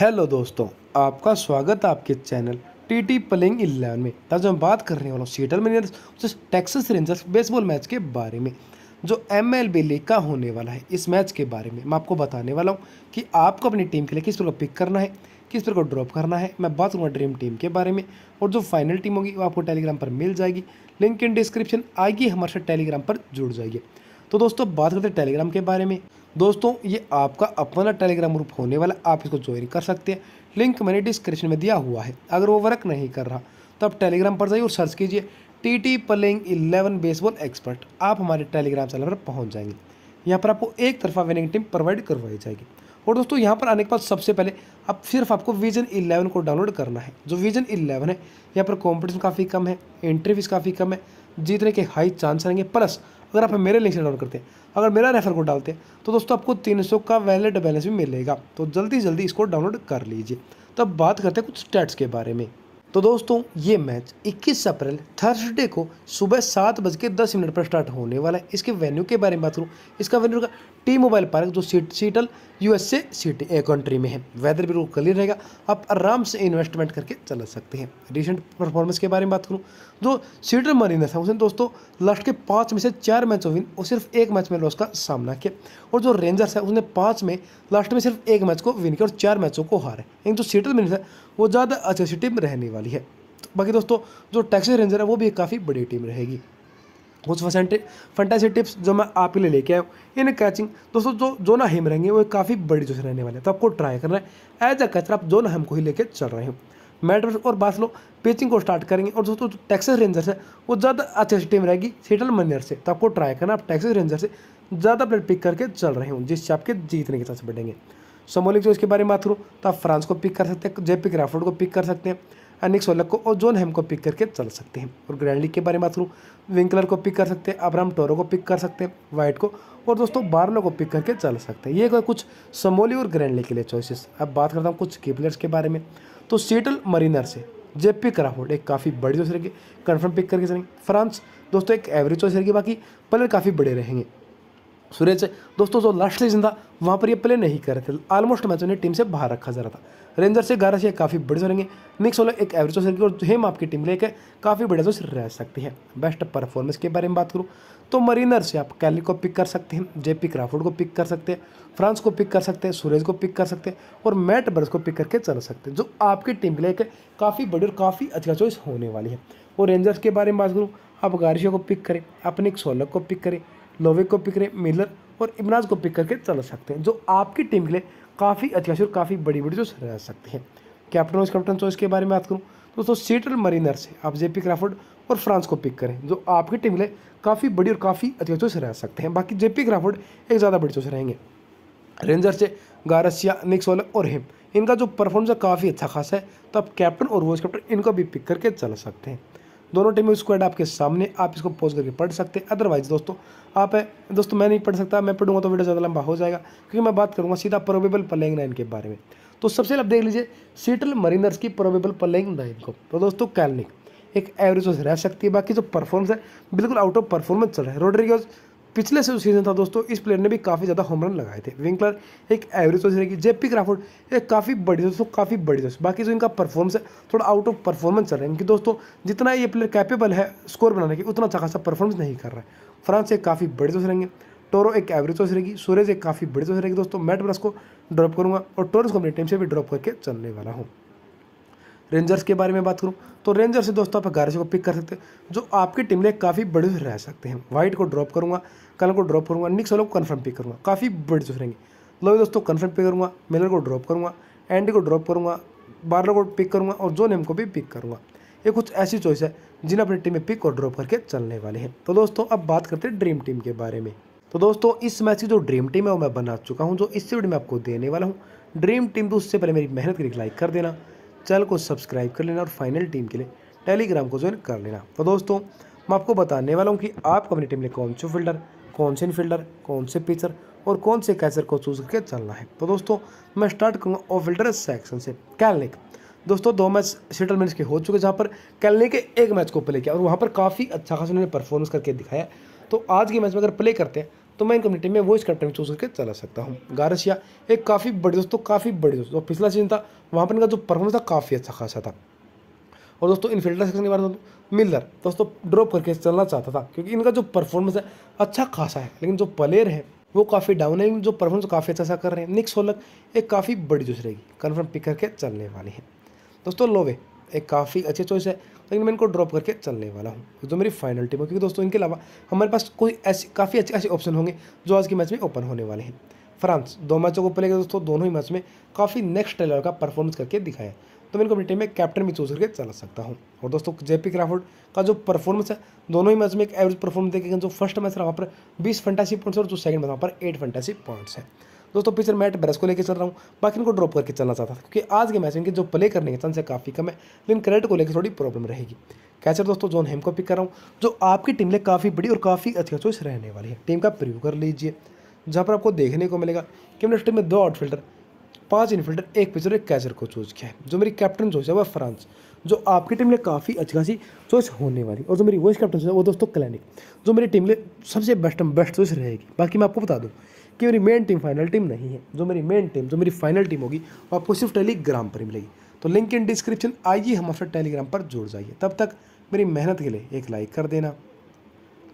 hello दोस्तों आपका स्वागत है आपके channel T T playing eleven में आज हम बात करने वाला हूँ सीटल मिनर्स उस टेक्सास रेंजर्स बेसबॉल मैच के बारे में जो एम एल बी लीग का होने वाला है इस मैच के बारे में मैं आपको बताने वाला हूँ कि आपको अपनी टीम के लिए किस प्रकार पिक करना है किस प्रकार ड्रॉप करना है मैं बात करूँगा ड्रीम टीम के बारे में और जो फाइनल टीम होगी वो आपको टेलीग्राम पर मिल जाएगी लिंक इन डिस्क्रिप्शन आएगी हमारे साथ टेलीग्राम पर जुड़ जाएगी तो दोस्तों बात करते हैं टेलीग्राम के बारे में दोस्तों ये आपका अपना टेलीग्राम ग्रुप होने वाला आप इसको ज्वाइन कर सकते हैं लिंक मैंने डिस्क्रिप्शन में दिया हुआ है अगर वो वर्क नहीं कर रहा तो आप टेलीग्राम पर जाइए और सर्च कीजिए T T playing eleven baseball expert आप हमारे टेलीग्राम चैनल पर पहुंच जाएंगे यहाँ पर आपको एक तरफा विनिंग टीम प्रोवाइड करवाई जाएगी और दोस्तों यहाँ पर आने के बाद सबसे पहले आप सिर्फ आपको विजन इलेवन को डाउनलोड करना है जो विजन इलेवन है यहाँ पर कॉम्पिटिशन काफ़ी कम है एंट्री फीस काफ़ी कम है जीतने के हाई चांस रहेंगे प्लस अगर आप मेरे लिंक से डाउन करते हैं अगर मेरा रेफर कोड डालते हैं तो दोस्तों आपको 300 का वैलिड बैलेंस भी मिलेगा तो जल्दी जल्दी इसको डाउनलोड कर लीजिए तब बात करते हैं कुछ स्टैट्स के बारे में तो दोस्तों ये मैच 21 अप्रैल थर्सडे को सुबह सात बज के दस मिनट पर स्टार्ट होने वाला है इसके वेन्यू के बारे में बात करूँ इसका वेन्यू का टी मोबाइल पार्क जो seat Seattle USA city a country में है वेदर बिल्कुल क्लियर रहेगा आप आराम से इन्वेस्टमेंट करके चला सकते हैं रिसेंट परफॉर्मेंस के बारे में बात करूँ जो सीटल मरीना था उसने दोस्तों लास्ट के पाँच में से चार मैच विन और सिर्फ एक मैच में लॉस का सामना किया और जो रेंजर्स है उसने पाँच में लास्ट में सिर्फ एक मैच को विन किया और चार मैचों को हारा है जो सीटल मरीन था वो ज़्यादा अच्छी टीम रहने वाली वाली है तो बाकी दोस्तों जो टैक्सी रेंजर है वो भी एक काफ़ी बड़ी टीम रहेगी कुछ फंटेसी टिप्स जो मैं आपके लिए लेके आया हूँ इन कैचिंग दोस्तों जो ना हिम रहेंगे वो काफ़ी बड़ी जो रहने वाले हैं तो आपको ट्राई करना है एज अ कैचर आप जोना हिम को ही लेकर चल रहे हो मैट्रस और बासलो पेचिंग को स्टार्ट करेंगे और दोस्तों टैक्सी रेंजर है वो ज़्यादा अच्छी अच्छी टीम रहेगी सीटल मनियर से तो आपको ट्राई करना आप टैक्सी रेंजर से ज़्यादा प्लेट पिक करके चल रहे हो जिससे आपके जीतने के चांस बढ़ेंगे समोलिक जो इसके बारे में बात करूँ तो आप फ्रांस को पिक कर सकते हैं जेपी क्राफ्टोड को पिक कर सकते हैं अनिक सोलक को और जोन हेम को पिक करके चल सकते हैं और ग्रैंड लीग के बारे में बात करूँ विंकलर को पिक कर सकते हैं अब्राम टोरो को पिक कर सकते हैं वाइट को और दोस्तों बारलो को पिक करके चल सकते हैं ये कुछ समोली और ग्रैंड लीग के लिए चॉइसिस अब बात करता हूँ कुछ की प्लेयर्स के बारे में तो सीटल मरीनर से जेपी क्राफोर्ड एक काफ़ी बड़ी चॉइस रहेगी कन्फर्म पिक करके चलेंगे फ्रांस दोस्तों एक एवरेज चॉइस रहेगी बाकी प्लेयर काफ़ी बड़े रहेंगे सुरेज दोस्तों जो लास्ट सीजन था वहाँ पर ये प्ले नहीं कर रहे थे ऑलमोस्ट मैच उन्हें टीम से बाहर रखा जा रहा था रेंजर से ग्यारह से काफ़ी बड़े रहेंगे निक सोलो एक एवरेज हो सकेगी और हेम आपकी टीम लेकर काफ़ी बड़े जो रह सकती है बेस्ट परफॉर्मेंस के बारे में बात करूँ तो मरीनर से आप कैली को पिक कर सकते हैं जेपी क्राफोर्ड को पिक कर सकते हैं फ्रांस को पिक कर सकते हैं सूरज को पिक कर सकते हैं और मैट बर्स को पिक करके चल सकते हैं जो आपकी टीम के लिए एक काफ़ी बड़ी और काफ़ी अच्छा चॉइस होने वाली है और रेंजर्स के बारे में बात करूँ आप गारिशों को पिक करें आप निक सोलक को पिक करें लोविक को पिक करें मिलर और इमराज को पिक करके चला सकते हैं जो आपकी टीम के लिए काफ़ी अच्छी और काफ़ी बड़ी बड़ी चॉइस रह सकती है कैप्टन और कैप्टन चॉइस के बारे में बात करूँ दोस्तों सीटल मरीनर से आप जेपी क्राफोर्ड और फ्रांस को पिक करें जो आपकी टीम के लिए काफ़ी बड़ी और काफ़ी अच्छे चॉइस रह सकते हैं बाकी जेपी क्राफर्ड एक ज़्यादा बड़ी चॉइस रहेंगे रेंजर से गारसिया निक्सोल और हिम इनका जो परफॉर्मेंस है काफ़ी अच्छा खासा है तो आप कैप्टन और वाइस कैप्टन इनको भी पिक करके चला सकते हैं दोनों टीमें स्क्वाड आपके सामने आप इसको पोज करके पढ़ सकते हैं अदरवाइज दोस्तों आप है दोस्तों मैं नहीं पढ़ सकता मैं पढ़ूंगा तो वीडियो ज़्यादा लंबा हो जाएगा क्योंकि मैं बात करूँगा सीधा प्रोबेबल प्लेइंग नाइन के बारे में तो सबसे आप देख लीजिए सीटल मरीनर्स की प्रोबेबल प्लेइंग नाइन को तो दोस्तों कैलनिक एक एवरेज रह सकती है बाकी जो परफॉर्मेंस है बिल्कुल आउट ऑफ परफॉर्मेंस चल रहा है रोड्रिगोज पिछले से जो सीज़न था दोस्तों इस प्लेयर ने भी काफ़ी ज़्यादा होम रन लगाए थे विंकलर एक एवरेज सोच रहेगी जेपी क्राफोर्ड एक काफ़ी बड़ी दोस्तों काफ़ी बड़ी दोस्त बाकी जो इनका परफॉर्मेंस है थोड़ा आउट ऑफ परफॉर्मेंस चल रहा है इनकी दोस्तों जितना ये प्लेयर कैपेबल है स्कोर बनाने की उतना अच्छा खासा परफॉर्मेंस नहीं कर रहा है फ्रांस एक काफ़ी बड़ी दोस्त रहेंगे टोरो एक एवरेज सोच रहेगी सूरज एक काफ़ी बड़ी दोस्त रहेगी दोस्तों मैट ब्रस को ड्रॉप करूंगा और टोरस को अपनी टीम से भी ड्रॉप करके चलने वाला हूँ रेंजर्स के बारे में बात करूँ तो रेंजर्स से दोस्तों आप ग्यारह को पिक कर सकते हैं जो आपकी टीम में काफ़ी बड़े रह सकते हैं वाइट को ड्रॉप करूँगा कलर को ड्रॉप करूँगा निक्स वालों को कन्फर्म पिक करूँगा काफ़ी बड़े जो रहेंगे लोग दोस्तों कन्फर्म पिक करूँगा मिलर को ड्रॉप करूँगा एंडी को ड्रॉप करूँगा बार्लर को पिक करूँगा और जो नेम को भी पिक करूँगा ये कुछ ऐसी चॉइस है जिन्हें अपनी टीम में पिक और ड्रॉप करके चलने वाले हैं तो दोस्तों अब बात करते हैं ड्रीम टीम के बारे में तो दोस्तों इस मैच की जो ड्रीम टीम है वो मैं बना चुका हूँ जो इस वीडियो में आपको देने वाला हूँ ड्रीम टीम तो उससे पहले मेरी मेहनत की लाइक कर देना चैनल को सब्सक्राइब कर लेना और फाइनल टीम के लिए टेलीग्राम को ज्वाइन कर लेना तो दोस्तों मैं आपको बताने वाला हूँ कि आप अपनी टीम में कौन से फील्डर कौन से इनफील्डर कौन से पिचर और कौन से कैचर को चूज करके चलना है तो दोस्तों मैं स्टार्ट करूँगा ऑफ फील्डर सेक्शन से कैलनिक दोस्तों दो मैच सेटलमेंट्स के हो चुके जहाँ पर कैलनिक एक मैच को प्ले किया और वहाँ पर काफ़ी अच्छा खासा उन्होंने परफॉर्मेंस करके दिखाया तो आज के मैच में अगर प्ले करते हैं तो मैं इन कम्युनिटी में वॉइस कैप्टन चूज करके चला सकता हूँ गारसिया एक काफ़ी बड़ी दोस्तों काफ़ी बड़ी दोस्तों और पिछला सीजन था वहाँ पर इनका जो परफॉर्मेंस था काफ़ी अच्छा खासा था और दोस्तों इन फिल्टर सेक्शन के बारे में मिलर दोस्तों ड्रॉप करके चलना चाहता था क्योंकि इनका जो परफॉर्मेंस है अच्छा खासा है लेकिन जो प्लेयर है वो काफ़ी डाउन है जो परफॉर्मेंस काफ़ी अच्छा सा कर रहे हैं निक सोलक एक काफ़ी बड़ी रहेगी कन्फर्म पिक करके चलने वाली है दोस्तों लोवे एक काफ़ी अच्छी चॉइस है लेकिन मैं इनको ड्रॉप करके चलने वाला हूँ जो तो मेरी फाइनल टीम है क्योंकि दोस्तों इनके अलावा हमारे पास कोई ऐसी काफ़ी अच्छे ऐसे ऑप्शन होंगे जो आज के मैच में ओपन होने वाले हैं फ्रांस दो मैचों को पहले दोस्तों दोनों ही मैच में काफ़ी नेक्स्ट लेवल का परफॉर्मेंस करके दिखाया तो मैं इनको अपनी टीम में कैप्टन भी चूज करके चला सकता हूँ और दोस्तों जेपी क्राफोर्ड का जो परफॉर्मेंस है दोनों ही मैच में एक एवरेज परफॉर्मेंस देखेंगे जो फर्स्ट मैच रहा वहाँ पर बीस फंटासी पॉइंट्स और जो सेकंड मैच वहाँ पर एट फंटासी पॉइंट्स है दोस्तों पिछले मैट ब्रेस को लेकर चल रहा हूँ बाकी इनको ड्रॉप करके चलना चाहता था क्योंकि आज के मैच में इनके जो प्ले करने के चांस है काफ़ी कम है लेकिन क्रेडिट को लेकर थोड़ी प्रॉब्लम रहेगी कैचर दोस्तों जोन हेम को पिक कर रहा हूँ जो आपकी टीम लिए काफ़ी बड़ी और काफ़ी अच्छा चॉइस रहने वाली है टीम का प्रयोग कर लीजिए जहाँ पर आपको देखने को मिलेगा कि टीम में दो आउटफील्डर पाँच इनफील्डर एक पिचर एक कैचर को चूज़ किया है जो मेरी कैप्टन चॉइस है वह फ्रांस जो आपकी टीम ने काफ़ी अच्छी खासी चॉइस होने वाली और जो मेरी वॉइस कैप्टन है वो दोस्तों क्लैनिक जो मेरी टीम लिए सबसे बेस्ट बेस्ट चॉइस रहेगी बाकी मैं आपको बता दूँ कि मेरी मेन टीम फाइनल टीम नहीं है जो मेरी मेन टीम जो मेरी फाइनल टीम होगी वो आपको सिर्फ टेलीग्राम पर ही मिलेगी तो लिंक इन डिस्क्रिप्शन आइए हम अपने टेलीग्राम पर जुड़ जाइए तब तक मेरी मेहनत के लिए एक लाइक कर देना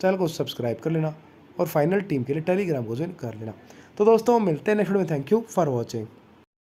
चैनल को सब्सक्राइब कर लेना और फाइनल टीम के लिए टेलीग्राम को ज्वाइन कर लेना तो दोस्तों मिलते हैं नेक्स्ट में थैंक यू फॉर वॉचिंग